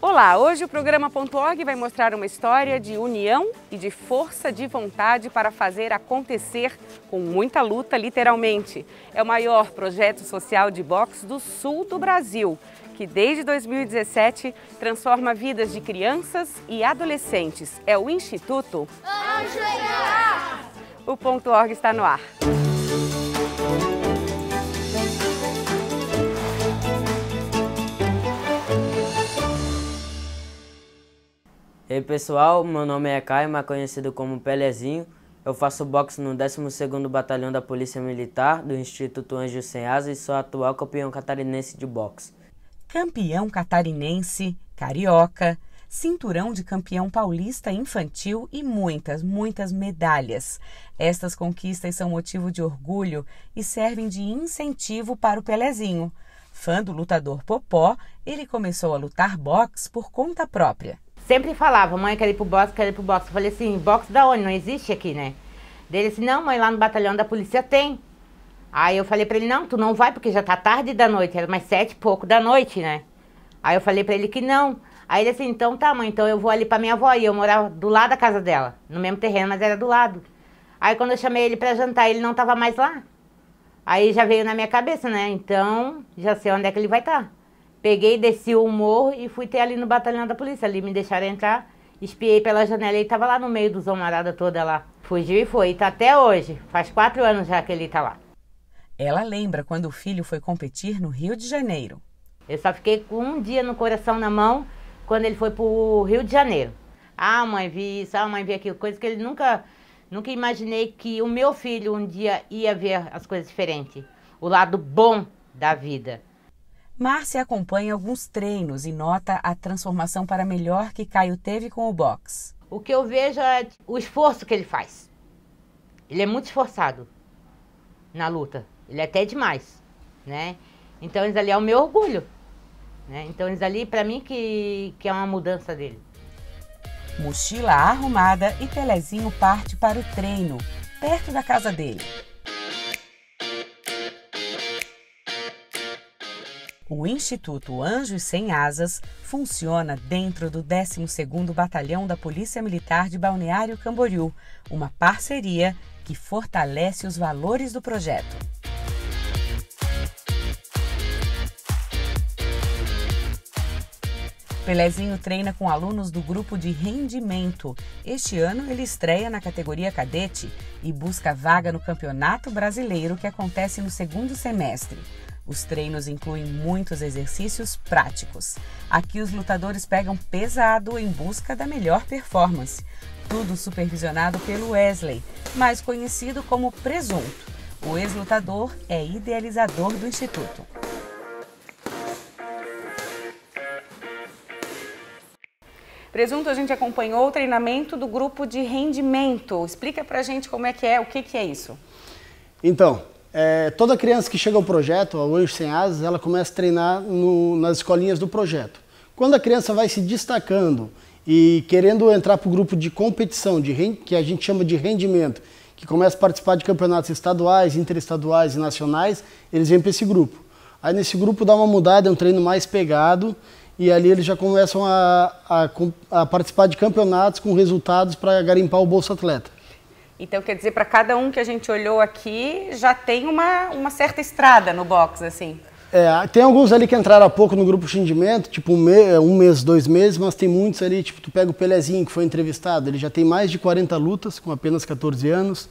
Olá, hoje o programa .org vai mostrar uma história de união e de força de vontade para fazer acontecer com muita luta, literalmente. É o maior projeto social de boxe do sul do Brasil, que desde 2017 transforma vidas de crianças e adolescentes. É o Instituto Anjo O .org está no ar. E aí pessoal, meu nome é Caio, mais conhecido como Pelezinho. Eu faço boxe no 12º Batalhão da Polícia Militar do Instituto Anjo Senhasa e sou atual campeão catarinense de boxe. Campeão catarinense, carioca, cinturão de campeão paulista infantil e muitas, muitas medalhas. Estas conquistas são motivo de orgulho e servem de incentivo para o Pelezinho. Fã do lutador Popó, ele começou a lutar boxe por conta própria sempre falava, mãe, quero ir pro box, quero ir pro box. Eu falei assim, box da onde? Não existe aqui, né? Dele assim, não, mãe, lá no batalhão da polícia tem. Aí eu falei pra ele, não, tu não vai, porque já tá tarde da noite, era mais sete e pouco da noite, né? Aí eu falei pra ele que não. Aí ele assim, então tá, mãe, então eu vou ali pra minha avó. E eu morava do lado da casa dela, no mesmo terreno, mas era do lado. Aí quando eu chamei ele pra jantar, ele não tava mais lá. Aí já veio na minha cabeça, né? Então, já sei onde é que ele vai estar. Tá. Peguei, desci o morro e fui ter ali no batalhão da polícia. Ali me deixaram entrar, espiei pela janela e estava tava lá no meio dos homarada toda lá. Fugiu e foi, e tá até hoje. Faz quatro anos já que ele tá lá. Ela lembra quando o filho foi competir no Rio de Janeiro. Eu só fiquei com um dia no coração na mão quando ele foi pro Rio de Janeiro. Ah, mãe, vi isso, ah, mãe, vi aquilo. Coisa que ele nunca, nunca imaginei que o meu filho um dia ia ver as coisas diferentes. O lado bom da vida. Márcia acompanha alguns treinos e nota a transformação para melhor que Caio teve com o boxe. O que eu vejo é o esforço que ele faz. Ele é muito esforçado na luta. Ele é até demais, né? Então eles ali é o meu orgulho. Né? Então eles ali, para mim, que, que é uma mudança dele. Mochila arrumada e Telezinho parte para o treino, perto da casa dele. O Instituto Anjos Sem Asas funciona dentro do 12º Batalhão da Polícia Militar de Balneário Camboriú, uma parceria que fortalece os valores do projeto. Pelezinho treina com alunos do grupo de rendimento. Este ano ele estreia na categoria cadete e busca vaga no Campeonato Brasileiro que acontece no segundo semestre. Os treinos incluem muitos exercícios práticos. Aqui os lutadores pegam pesado em busca da melhor performance. Tudo supervisionado pelo Wesley, mais conhecido como Presunto. O ex-lutador é idealizador do Instituto. Presunto, a gente acompanhou o treinamento do grupo de rendimento. Explica pra gente como é que é, o que, que é isso. Então, é, toda criança que chega ao projeto, ao Anjo Sem Asas, ela começa a treinar no, nas escolinhas do projeto. Quando a criança vai se destacando e querendo entrar para o grupo de competição, de, que a gente chama de rendimento, que começa a participar de campeonatos estaduais, interestaduais e nacionais, eles vêm para esse grupo. Aí nesse grupo dá uma mudada, é um treino mais pegado, e ali eles já começam a, a, a participar de campeonatos com resultados para garimpar o bolso Atleta. Então, quer dizer, para cada um que a gente olhou aqui, já tem uma, uma certa estrada no box, assim. É, tem alguns ali que entraram há pouco no grupo Xindimento, tipo um, um mês, dois meses, mas tem muitos ali, tipo, tu pega o Pelezinho, que foi entrevistado, ele já tem mais de 40 lutas, com apenas 14 anos.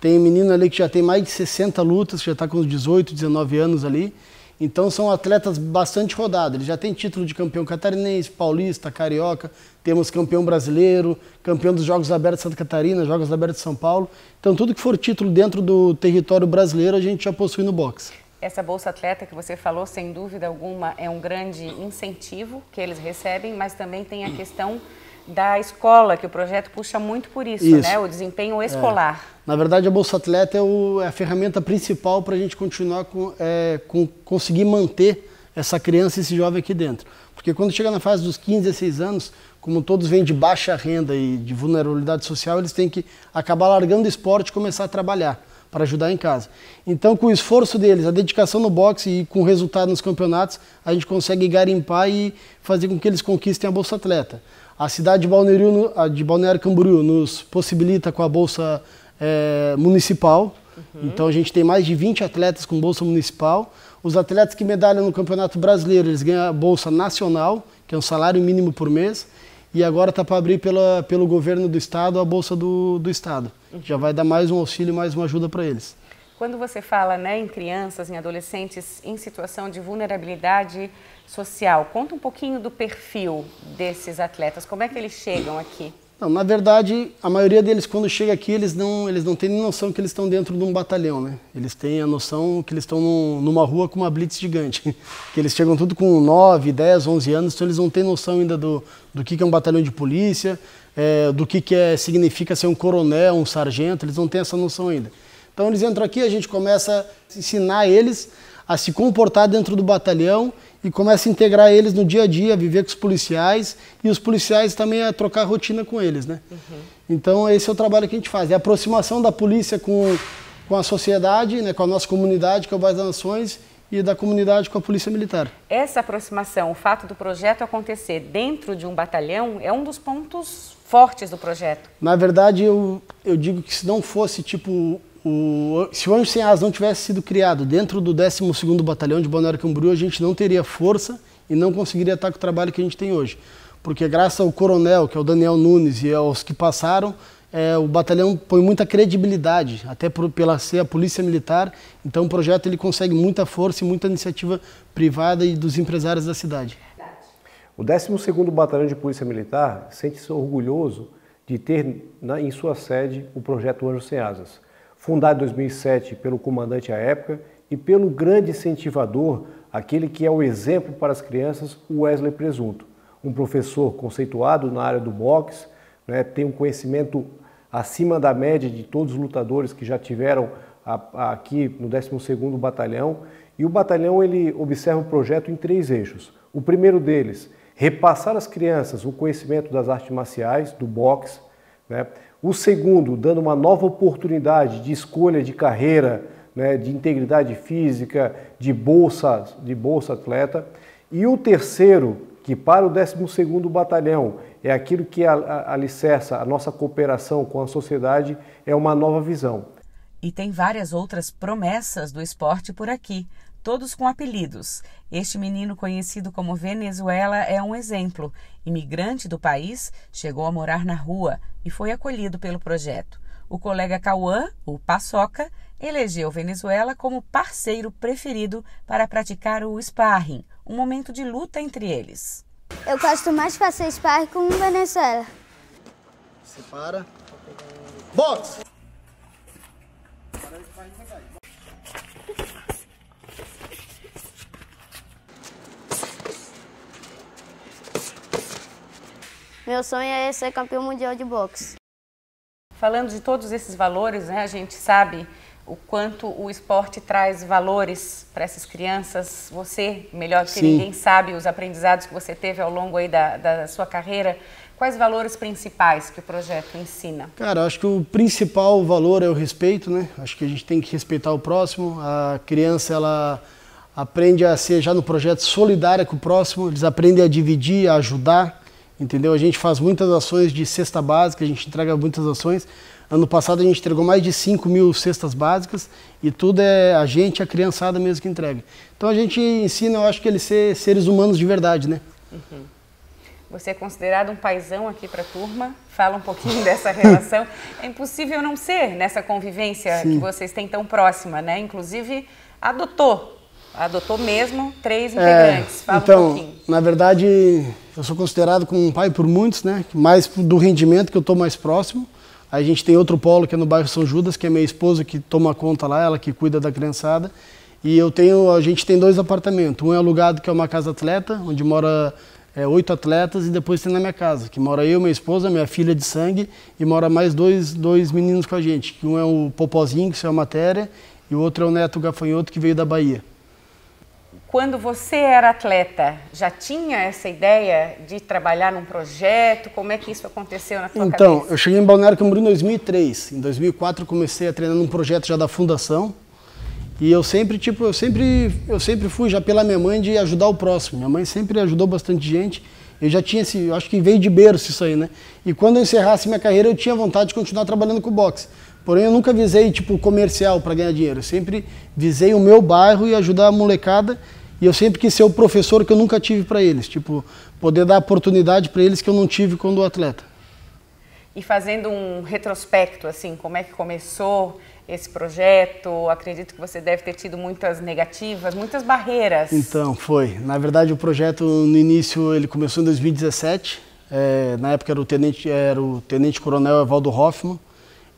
Tem um menino ali que já tem mais de 60 lutas, que já está com uns 18, 19 anos ali. Então são atletas bastante rodados. Ele já tem título de campeão catarinense, paulista, carioca, temos campeão brasileiro, campeão dos Jogos Abertos de Santa Catarina, Jogos Abertos de São Paulo. Então tudo que for título dentro do território brasileiro a gente já possui no boxe. Essa bolsa atleta que você falou, sem dúvida alguma, é um grande incentivo que eles recebem, mas também tem a questão da escola, que o projeto puxa muito por isso, isso. né? O desempenho escolar. É. Na verdade, a Bolsa Atleta é, o, é a ferramenta principal para a gente continuar com, é, com, conseguir manter essa criança, e esse jovem aqui dentro. Porque quando chega na fase dos 15, 16 anos, como todos vêm de baixa renda e de vulnerabilidade social, eles têm que acabar largando o esporte e começar a trabalhar para ajudar em casa. Então, com o esforço deles, a dedicação no boxe e com o resultado nos campeonatos, a gente consegue garimpar e fazer com que eles conquistem a Bolsa Atleta. A cidade de Balneário, de Balneário Camboriú nos possibilita com a Bolsa é, Municipal. Uhum. Então a gente tem mais de 20 atletas com Bolsa Municipal. Os atletas que medalham no Campeonato Brasileiro, eles ganham a Bolsa Nacional, que é um salário mínimo por mês. E agora está para abrir pela, pelo governo do Estado a Bolsa do, do Estado. Uhum. Já vai dar mais um auxílio, mais uma ajuda para eles. Quando você fala né, em crianças, em adolescentes em situação de vulnerabilidade social, conta um pouquinho do perfil desses atletas. Como é que eles chegam aqui? Não, na verdade, a maioria deles, quando chega aqui, eles não, eles não têm nem noção que eles estão dentro de um batalhão, né? Eles têm a noção que eles estão num, numa rua com uma blitz gigante. que eles chegam tudo com 9, 10, 11 anos, então eles não têm noção ainda do, do que, que é um batalhão de polícia, é, do que, que é, significa ser um coronel, um sargento, eles não têm essa noção ainda. Então eles entram aqui, a gente começa a ensinar eles a se comportar dentro do batalhão e começa a integrar eles no dia a dia, a viver com os policiais e os policiais também a trocar rotina com eles, né? Uhum. Então esse é o trabalho que a gente faz, é a aproximação da polícia com, com a sociedade, né, com a nossa comunidade, que é o Bairro das Nações, e da comunidade com a Polícia Militar. Essa aproximação, o fato do projeto acontecer dentro de um batalhão, é um dos pontos fortes do projeto. Na verdade, eu, eu digo que se não fosse tipo o, se o Anjo Sem Asas não tivesse sido criado dentro do 12º Batalhão de Bonaire Camboriú, a gente não teria força e não conseguiria estar com o trabalho que a gente tem hoje. Porque graças ao coronel, que é o Daniel Nunes, e aos que passaram, é, o batalhão põe muita credibilidade, até por, pela ser a polícia militar. Então o projeto ele consegue muita força e muita iniciativa privada e dos empresários da cidade. O 12º Batalhão de Polícia Militar sente-se orgulhoso de ter na, em sua sede o projeto Anjo Sem Asas Fundado em 2007 pelo comandante à época e pelo grande incentivador, aquele que é o exemplo para as crianças, Wesley Presunto, um professor conceituado na área do boxe, né, tem um conhecimento acima da média de todos os lutadores que já tiveram a, a, aqui no 12º Batalhão, e o batalhão ele observa o projeto em três eixos. O primeiro deles, repassar às crianças o conhecimento das artes marciais, do boxe, né, o segundo, dando uma nova oportunidade de escolha de carreira, né, de integridade física, de bolsa, de bolsa atleta. E o terceiro, que para o 12º Batalhão é aquilo que alicerça a nossa cooperação com a sociedade, é uma nova visão. E tem várias outras promessas do esporte por aqui todos com apelidos. Este menino, conhecido como Venezuela, é um exemplo. Imigrante do país, chegou a morar na rua e foi acolhido pelo projeto. O colega Cauã, o Paçoca, elegeu Venezuela como parceiro preferido para praticar o sparring, um momento de luta entre eles. Eu gosto mais de fazer sparring com o Venezuela. Separa. Boxe! Meu sonho é ser campeão mundial de boxe. Falando de todos esses valores, né, a gente sabe o quanto o esporte traz valores para essas crianças. Você, melhor que Sim. ninguém, sabe os aprendizados que você teve ao longo aí da, da sua carreira. Quais valores principais que o projeto ensina? Cara, acho que o principal valor é o respeito, né? Acho que a gente tem que respeitar o próximo. A criança, ela aprende a ser já no projeto solidária com o próximo, eles aprendem a dividir, a ajudar entendeu? A gente faz muitas ações de cesta básica, a gente entrega muitas ações. Ano passado a gente entregou mais de 5 mil cestas básicas e tudo é a gente, a criançada mesmo que entrega. Então a gente ensina, eu acho que eles ser seres humanos de verdade, né? Uhum. Você é considerado um paizão aqui para a turma. Fala um pouquinho dessa relação. é impossível não ser nessa convivência Sim. que vocês têm tão próxima, né? Inclusive adotou adotou mesmo três é, integrantes. É, Fala então, um na verdade, eu sou considerado como um pai por muitos, né? Mais do rendimento que eu estou mais próximo. A gente tem outro polo que é no bairro São Judas, que é minha esposa que toma conta lá, ela que cuida da criançada. E eu tenho, a gente tem dois apartamentos. Um é alugado que é uma casa atleta, onde mora é, oito atletas e depois tem na minha casa, que mora eu, minha esposa, minha filha de sangue e mora mais dois, dois meninos com a gente. Um é o Popozinho, que isso é a matéria, e o outro é o Neto Gafanhoto, que veio da Bahia. Quando você era atleta, já tinha essa ideia de trabalhar num projeto? Como é que isso aconteceu na sua então, Então, eu cheguei em Balneário Camboriú em 2003. Em 2004 comecei a treinar num projeto já da fundação. E eu sempre, tipo, eu sempre, eu sempre fui já pela minha mãe de ajudar o próximo. Minha mãe sempre ajudou bastante gente. Eu já tinha esse, eu acho que veio de berço isso aí, né? E quando eu encerrasse minha carreira, eu tinha vontade de continuar trabalhando com boxe. Porém, eu nunca visei, tipo, comercial para ganhar dinheiro. Eu sempre visei o meu bairro e ajudar a molecada e eu sempre quis ser o professor que eu nunca tive para eles, tipo, poder dar oportunidade para eles que eu não tive quando atleta. E fazendo um retrospecto, assim, como é que começou esse projeto? Acredito que você deve ter tido muitas negativas, muitas barreiras. Então, foi. Na verdade, o projeto no início ele começou em 2017. É, na época era o tenente, era o tenente coronel Evaldo Hoffman.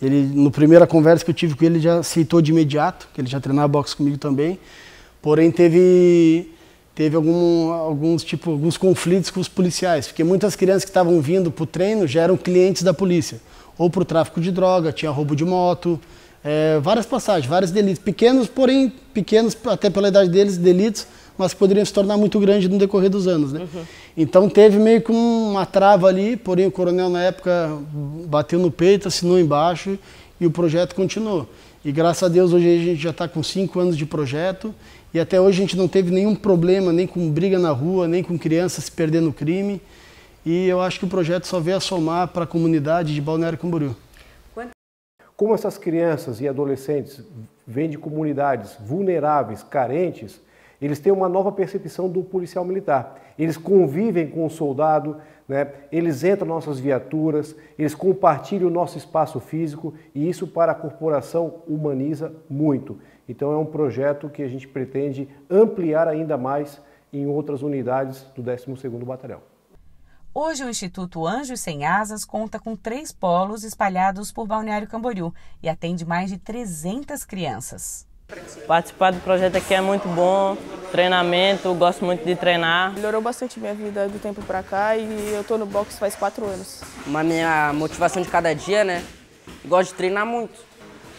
Ele, no primeira conversa que eu tive com ele, já aceitou de imediato, que ele já treinava boxe comigo também. Porém, teve, teve algum, alguns, tipo, alguns conflitos com os policiais, porque muitas crianças que estavam vindo para o treino já eram clientes da polícia, ou para o tráfico de droga, tinha roubo de moto, é, várias passagens, vários delitos, pequenos, porém pequenos até pela idade deles, delitos, mas poderiam se tornar muito grandes no decorrer dos anos. Né? Uhum. Então teve meio que uma trava ali, porém o coronel na época bateu no peito, assinou embaixo e o projeto continuou. E graças a Deus hoje a gente já está com cinco anos de projeto e até hoje a gente não teve nenhum problema, nem com briga na rua, nem com crianças se perdendo no crime. E eu acho que o projeto só veio a somar para a comunidade de Balneário Camboriú. Como essas crianças e adolescentes vêm de comunidades vulneráveis, carentes, eles têm uma nova percepção do policial militar. Eles convivem com o soldado, né? eles entram nas nossas viaturas, eles compartilham o nosso espaço físico e isso para a corporação humaniza muito. Então é um projeto que a gente pretende ampliar ainda mais em outras unidades do 12º Batalhão. Hoje o Instituto Anjos Sem Asas conta com três polos espalhados por Balneário Camboriú e atende mais de 300 crianças. Participar do projeto aqui é muito bom, treinamento, gosto muito de treinar. Melhorou bastante minha vida do tempo para cá e eu tô no boxe faz quatro anos. Uma minha motivação de cada dia, né? Gosto de treinar muito.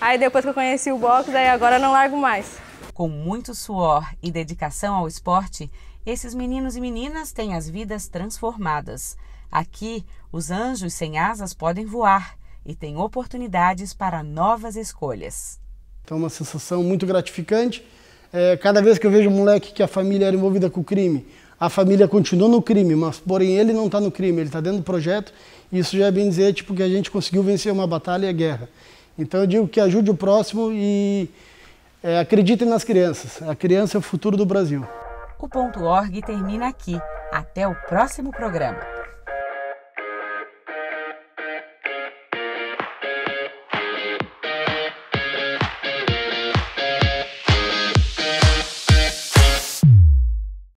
Aí depois que eu conheci o boxe, aí agora não largo mais. Com muito suor e dedicação ao esporte, esses meninos e meninas têm as vidas transformadas. Aqui, os anjos sem asas podem voar e têm oportunidades para novas escolhas. Então, uma sensação muito gratificante. É, cada vez que eu vejo um moleque que a família era envolvida com o crime, a família continua no crime, mas porém ele não está no crime, ele está dentro do projeto. Isso já é bem dizer tipo, que a gente conseguiu vencer uma batalha e a guerra. Então eu digo que ajude o próximo e é, acreditem nas crianças. A criança é o futuro do Brasil. O ponto org termina aqui. Até o próximo programa.